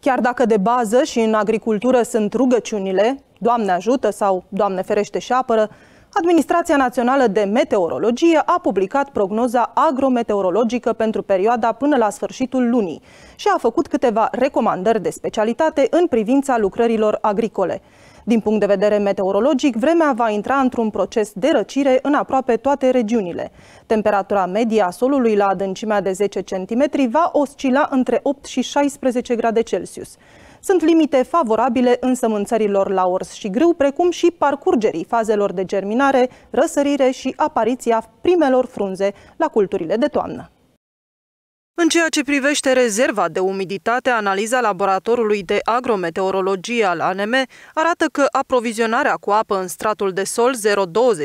Chiar dacă de bază și în agricultură sunt rugăciunile, Doamne ajută sau Doamne ferește și apără, Administrația Națională de Meteorologie a publicat prognoza agrometeorologică pentru perioada până la sfârșitul lunii și a făcut câteva recomandări de specialitate în privința lucrărilor agricole. Din punct de vedere meteorologic, vremea va intra într-un proces de răcire în aproape toate regiunile. Temperatura medie a solului la adâncimea de 10 cm va oscila între 8 și 16 grade Celsius. Sunt limite favorabile însămânțărilor la ors și grâu, precum și parcurgerii fazelor de germinare, răsărire și apariția primelor frunze la culturile de toamnă. În ceea ce privește rezerva de umiditate, analiza laboratorului de agrometeorologie al ANM arată că aprovizionarea cu apă în stratul de sol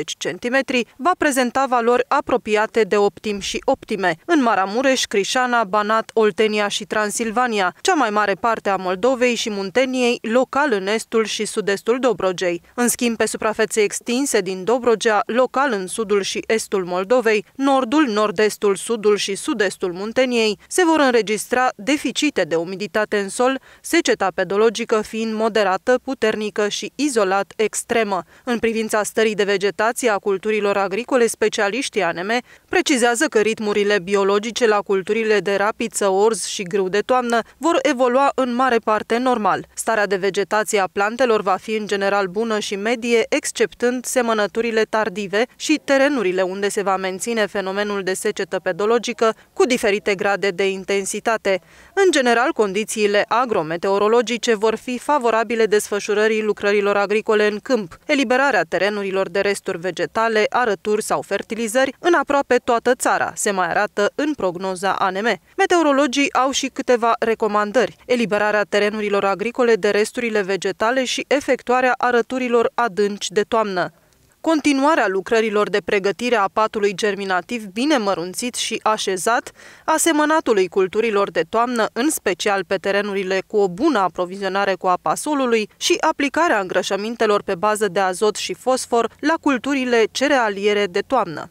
0,20 cm va prezenta valori apropiate de optim și optime în Maramureș, Crișana, Banat, Oltenia și Transilvania, cea mai mare parte a Moldovei și Munteniei, local în estul și sud-estul Dobrogei. În schimb, pe suprafețe extinse din Dobrogea, local în sudul și estul Moldovei, nordul, nord-estul, sudul și sud-estul Munteniei, României. Se vor înregistra deficite de umiditate în sol, seceta pedologică fiind moderată, puternică și izolat extremă. În privința stării de vegetație a culturilor agricole, specialiștii ANM precizează că ritmurile biologice la culturile de rapiță, orz și grâu de toamnă vor evolua în mare parte normal. Starea de vegetație a plantelor va fi în general bună și medie, exceptând semănăturile tardive și terenurile unde se va menține fenomenul de secetă pedologică cu diferite grade de intensitate. În general, condițiile agrometeorologice vor fi favorabile desfășurării lucrărilor agricole în câmp, eliberarea terenurilor de resturi vegetale, arături sau fertilizări în aproape toată țara, se mai arată în prognoza ANM. Meteorologii au și câteva recomandări. Eliberarea terenurilor agricole de resturile vegetale și efectuarea arăturilor adânci de toamnă. Continuarea lucrărilor de pregătire a patului germinativ bine mărunțit și așezat, asemănatului culturilor de toamnă, în special pe terenurile cu o bună aprovizionare cu apa solului și aplicarea îngrășămintelor pe bază de azot și fosfor la culturile cerealiere de toamnă.